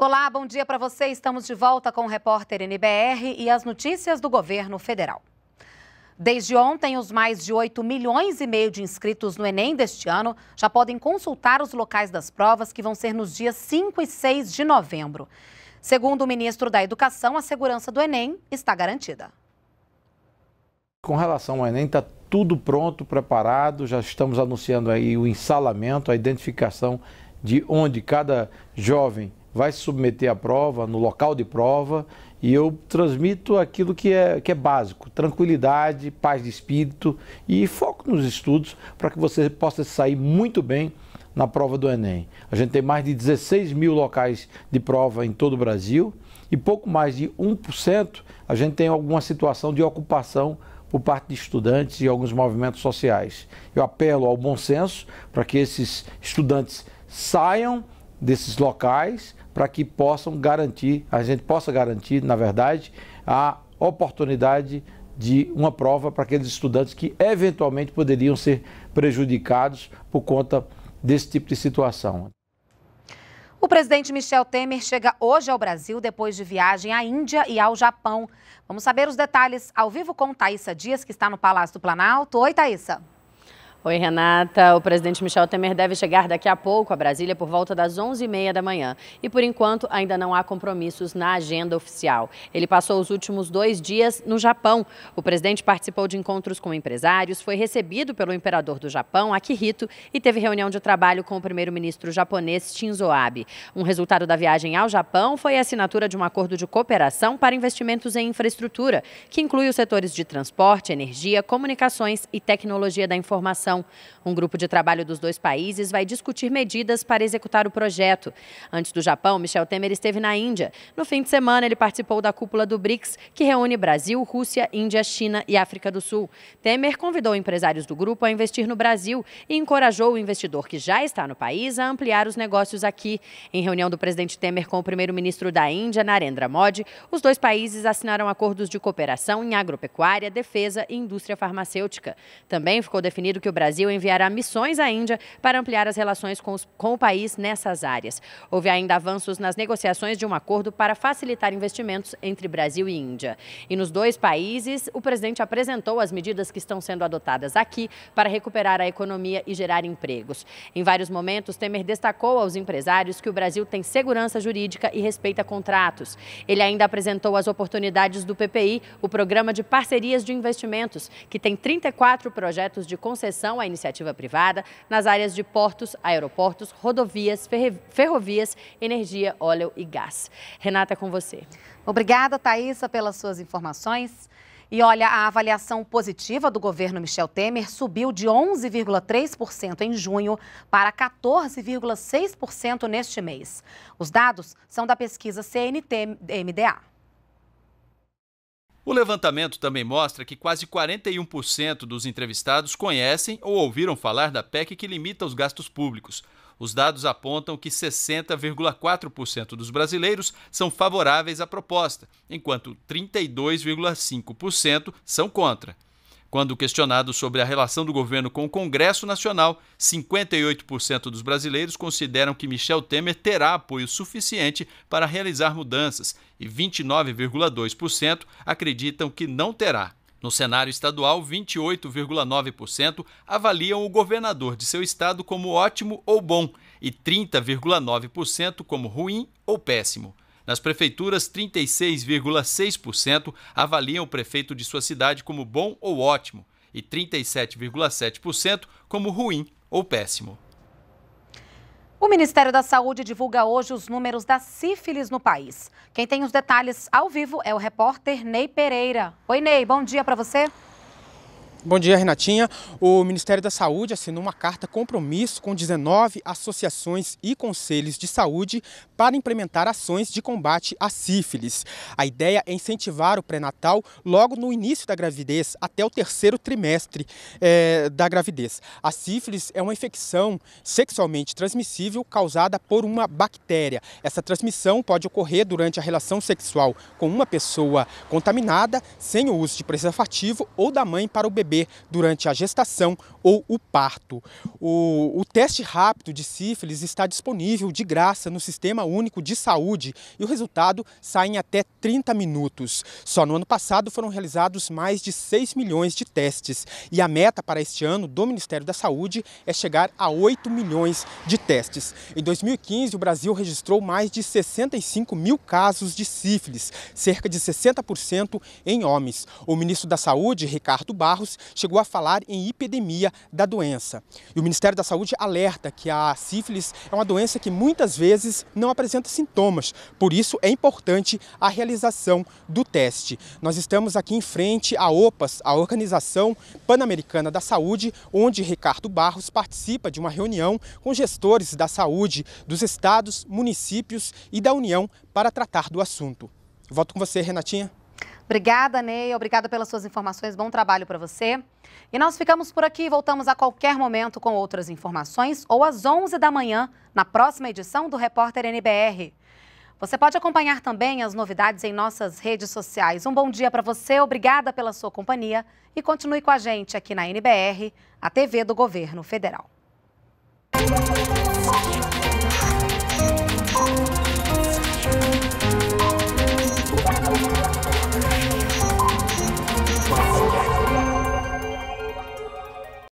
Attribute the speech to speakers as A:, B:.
A: Olá, bom dia para você. Estamos de volta com o repórter NBR e as notícias do governo federal. Desde ontem, os mais de 8 milhões e meio de inscritos no Enem deste ano já podem consultar os locais das provas que vão ser nos dias 5 e 6 de novembro. Segundo o ministro da Educação, a segurança do Enem está garantida.
B: Com relação ao Enem, está tudo pronto, preparado, já estamos anunciando aí o ensalamento, a identificação de onde cada jovem vai se submeter à prova, no local de prova, e eu transmito aquilo que é, que é básico: tranquilidade, paz de espírito e foco nos estudos para que você possa sair muito bem na prova do Enem. A gente tem mais de 16 mil locais de prova em todo o Brasil e pouco mais de 1% a gente tem alguma situação de ocupação por parte de estudantes e alguns movimentos sociais. Eu apelo ao bom senso para que esses estudantes saiam desses locais para que possam garantir, a gente possa garantir, na verdade, a oportunidade de uma prova para aqueles estudantes que eventualmente poderiam ser prejudicados por conta desse tipo de situação.
A: O presidente Michel Temer chega hoje ao Brasil depois de viagem à Índia e ao Japão. Vamos saber os detalhes ao vivo com Thaisa Dias, que está no Palácio do Planalto. Oi, Thaisa.
C: Oi, Renata. O presidente Michel Temer deve chegar daqui a pouco a Brasília por volta das 11h30 da manhã. E, por enquanto, ainda não há compromissos na agenda oficial. Ele passou os últimos dois dias no Japão. O presidente participou de encontros com empresários, foi recebido pelo imperador do Japão, Akihito, e teve reunião de trabalho com o primeiro-ministro japonês Shinzo Abe. Um resultado da viagem ao Japão foi a assinatura de um acordo de cooperação para investimentos em infraestrutura, que inclui os setores de transporte, energia, comunicações e tecnologia da informação. Educação. Um grupo de trabalho dos dois países vai discutir medidas para executar o projeto. Antes do Japão, Michel Temer esteve na Índia. No fim de semana, ele participou da cúpula do BRICS, que reúne Brasil, Rússia, Índia, China e África do Sul. Temer convidou empresários do grupo a investir no Brasil e encorajou o investidor que já está no país a ampliar os negócios aqui. Em reunião do presidente Temer com o primeiro-ministro da Índia, Narendra Modi, os dois países assinaram acordos de cooperação em agropecuária, defesa e indústria farmacêutica. Também ficou definido que o Brasil enviará missões à Índia para ampliar as relações com, os, com o país nessas áreas. Houve ainda avanços nas negociações de um acordo para facilitar investimentos entre Brasil e Índia. E nos dois países, o presidente apresentou as medidas que estão sendo adotadas aqui para recuperar a economia e gerar empregos. Em vários momentos, Temer destacou aos empresários que o Brasil tem segurança jurídica e respeita contratos. Ele ainda apresentou as oportunidades do PPI, o Programa de Parcerias de Investimentos, que tem 34 projetos de concessão promoção à iniciativa privada nas áreas de portos, aeroportos, rodovias, ferrovias, energia, óleo e gás. Renata, é com você. Obrigada,
A: Thaisa, pelas suas informações. E olha, a avaliação positiva do governo Michel Temer subiu de 11,3% em junho para 14,6% neste mês. Os dados são da pesquisa CNT-MDA.
D: O levantamento também mostra que quase 41% dos entrevistados conhecem ou ouviram falar da PEC que limita os gastos públicos. Os dados apontam que 60,4% dos brasileiros são favoráveis à proposta, enquanto 32,5% são contra. Quando questionado sobre a relação do governo com o Congresso Nacional, 58% dos brasileiros consideram que Michel Temer terá apoio suficiente para realizar mudanças e 29,2% acreditam que não terá. No cenário estadual, 28,9% avaliam o governador de seu estado como ótimo ou bom e 30,9% como ruim ou péssimo. Nas prefeituras, 36,6% avaliam o prefeito de sua cidade como bom ou ótimo e 37,7% como ruim ou péssimo.
A: O Ministério da Saúde divulga hoje os números da sífilis no país. Quem tem os detalhes ao vivo é o repórter Ney Pereira. Oi, Ney, bom dia para você.
E: Bom dia, Renatinha. O Ministério da Saúde assinou uma carta compromisso com 19 associações e conselhos de saúde para implementar ações de combate à sífilis. A ideia é incentivar o pré-natal logo no início da gravidez, até o terceiro trimestre é, da gravidez. A sífilis é uma infecção sexualmente transmissível causada por uma bactéria. Essa transmissão pode ocorrer durante a relação sexual com uma pessoa contaminada, sem o uso de preservativo ou da mãe para o bebê durante a gestação ou o parto. O, o teste rápido de sífilis está disponível de graça no Sistema Único de Saúde e o resultado sai em até 30 minutos. Só no ano passado foram realizados mais de 6 milhões de testes e a meta para este ano do Ministério da Saúde é chegar a 8 milhões de testes. Em 2015, o Brasil registrou mais de 65 mil casos de sífilis, cerca de 60% em homens. O ministro da Saúde, Ricardo Barros, chegou a falar em epidemia da doença. E o Ministério da Saúde alerta que a sífilis é uma doença que muitas vezes não apresenta sintomas, por isso é importante a realização do teste. Nós estamos aqui em frente à OPAS, a Organização Pan-Americana da Saúde, onde Ricardo Barros participa de uma reunião com gestores da saúde dos estados, municípios e da União para tratar do assunto. Volto com você, Renatinha.
A: Obrigada, Ney. Obrigada pelas suas informações. Bom trabalho para você. E nós ficamos por aqui. Voltamos a qualquer momento com outras informações ou às 11 da manhã na próxima edição do Repórter NBR. Você pode acompanhar também as novidades em nossas redes sociais. Um bom dia para você. Obrigada pela sua companhia e continue com a gente aqui na NBR, a TV do Governo Federal.